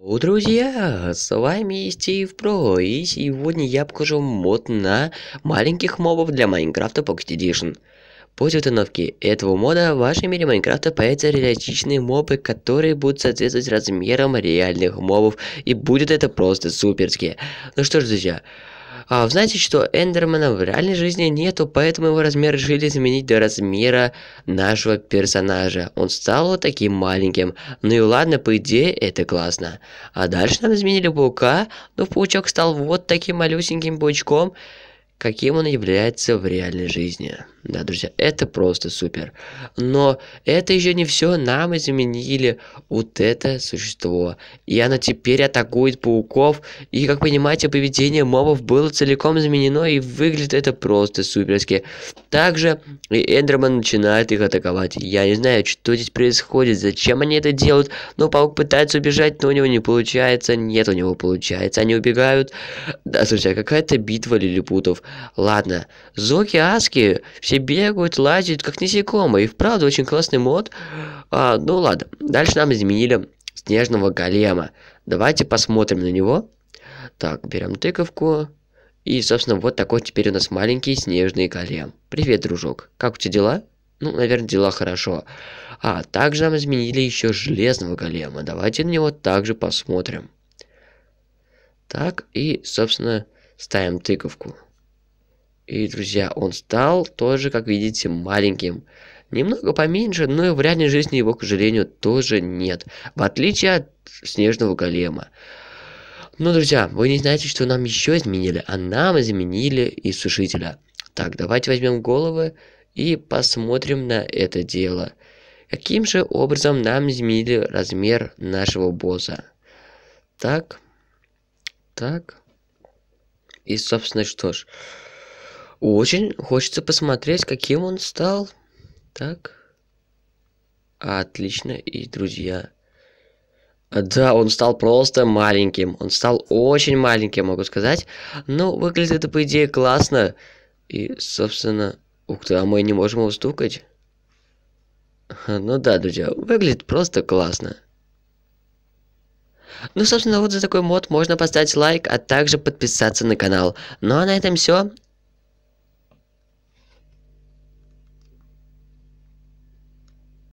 Друзья, с вами Стив Про, и сегодня я покажу мод на маленьких мобов для Майнкрафта Pocket Edition. После установки этого мода в вашем мире Майнкрафта появятся реалистичные мобы, которые будут соответствовать размерам реальных мобов, и будет это просто суперски. Ну что ж, друзья, а, знаете что, Эндермена в реальной жизни нету, поэтому его размер решили заменить до размера нашего персонажа. Он стал вот таким маленьким. Ну и ладно, по идее, это классно. А дальше нам изменили паука, но ну, паучок стал вот таким малюсеньким паучком, каким он является в реальной жизни. Да, друзья, это просто супер. Но это еще не все. Нам изменили вот это существо. И оно теперь атакует пауков. И, как понимаете, поведение мобов было целиком изменено. И выглядит это просто суперски. Также и Эндерман начинает их атаковать. Я не знаю, что здесь происходит, зачем они это делают. Но паук пытается убежать, но у него не получается. Нет, у него получается. Они убегают. Да, друзья, какая-то битва лилипутов. Ладно. Зоки Аски все они бегают, лазят, как насекомые. И вправду очень классный мод. А, ну ладно, дальше нам изменили снежного голема. Давайте посмотрим на него. Так, берем тыковку. И, собственно, вот такой теперь у нас маленький снежный голем. Привет, дружок. Как у тебя дела? Ну, наверное, дела хорошо. А, также нам изменили еще железного голема. Давайте на него также посмотрим. Так, и, собственно, ставим тыковку. И, друзья, он стал тоже, как видите, маленьким. Немного поменьше, но и в реальной жизни его, к сожалению, тоже нет. В отличие от снежного голема. Ну, друзья, вы не знаете, что нам еще изменили, а нам изменили иссушителя. Так, давайте возьмем головы и посмотрим на это дело. Каким же образом нам изменили размер нашего босса? Так, так. И, собственно, что ж... Очень хочется посмотреть, каким он стал. Так. Отлично. И, друзья... Да, он стал просто маленьким. Он стал очень маленьким, могу сказать. Но выглядит это, по идее, классно. И, собственно... Ух ты, а мы не можем его стукать? Ну да, друзья, выглядит просто классно. Ну, собственно, вот за такой мод можно поставить лайк, а также подписаться на канал. Ну а на этом все.